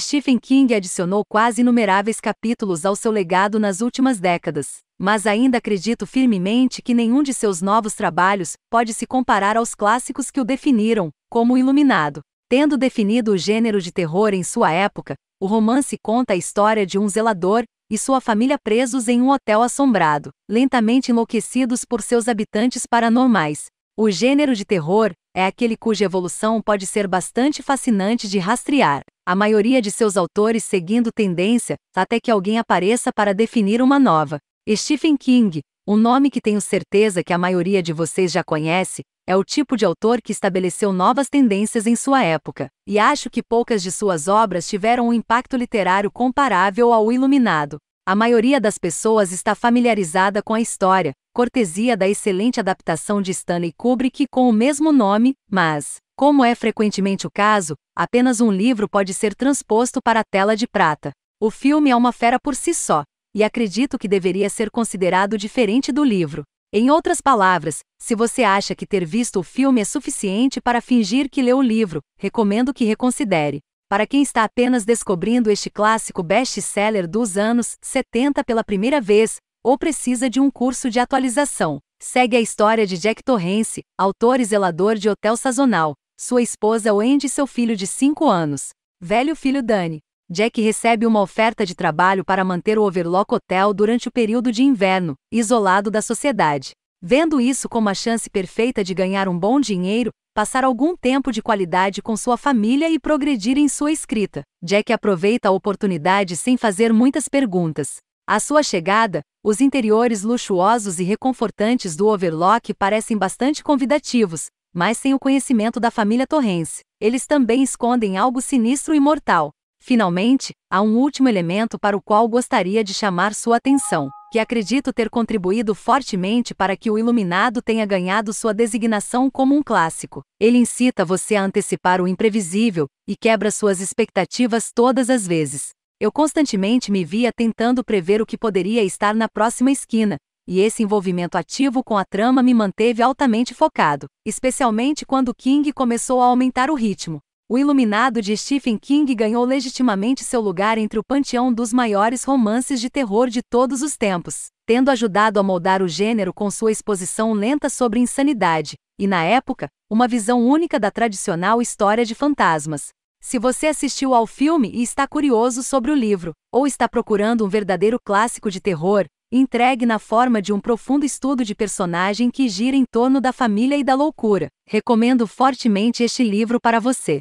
Stephen King adicionou quase inumeráveis capítulos ao seu legado nas últimas décadas, mas ainda acredito firmemente que nenhum de seus novos trabalhos pode se comparar aos clássicos que o definiram, como o Iluminado. Tendo definido o gênero de terror em sua época, o romance conta a história de um zelador e sua família presos em um hotel assombrado, lentamente enlouquecidos por seus habitantes paranormais. O gênero de terror é aquele cuja evolução pode ser bastante fascinante de rastrear a maioria de seus autores seguindo tendência, até que alguém apareça para definir uma nova. Stephen King, um nome que tenho certeza que a maioria de vocês já conhece, é o tipo de autor que estabeleceu novas tendências em sua época, e acho que poucas de suas obras tiveram um impacto literário comparável ao Iluminado. A maioria das pessoas está familiarizada com a história, cortesia da excelente adaptação de Stanley Kubrick com o mesmo nome, mas como é frequentemente o caso, apenas um livro pode ser transposto para a tela de prata. O filme é uma fera por si só, e acredito que deveria ser considerado diferente do livro. Em outras palavras, se você acha que ter visto o filme é suficiente para fingir que leu o livro, recomendo que reconsidere. Para quem está apenas descobrindo este clássico best-seller dos anos 70 pela primeira vez, ou precisa de um curso de atualização, segue a história de Jack Torrance, autor e zelador de hotel sazonal, sua esposa Wendy e seu filho de 5 anos, velho filho Dani. Jack recebe uma oferta de trabalho para manter o Overlock Hotel durante o período de inverno, isolado da sociedade. Vendo isso como a chance perfeita de ganhar um bom dinheiro, passar algum tempo de qualidade com sua família e progredir em sua escrita, Jack aproveita a oportunidade sem fazer muitas perguntas. À sua chegada, os interiores luxuosos e reconfortantes do Overlock parecem bastante convidativos, mas sem o conhecimento da família Torrense. eles também escondem algo sinistro e mortal. Finalmente, há um último elemento para o qual gostaria de chamar sua atenção, que acredito ter contribuído fortemente para que o Iluminado tenha ganhado sua designação como um clássico. Ele incita você a antecipar o imprevisível e quebra suas expectativas todas as vezes. Eu constantemente me via tentando prever o que poderia estar na próxima esquina, e esse envolvimento ativo com a trama me manteve altamente focado, especialmente quando King começou a aumentar o ritmo. O Iluminado de Stephen King ganhou legitimamente seu lugar entre o panteão dos maiores romances de terror de todos os tempos, tendo ajudado a moldar o gênero com sua exposição lenta sobre insanidade, e na época, uma visão única da tradicional história de fantasmas, se você assistiu ao filme e está curioso sobre o livro, ou está procurando um verdadeiro clássico de terror, entregue na forma de um profundo estudo de personagem que gira em torno da família e da loucura, recomendo fortemente este livro para você.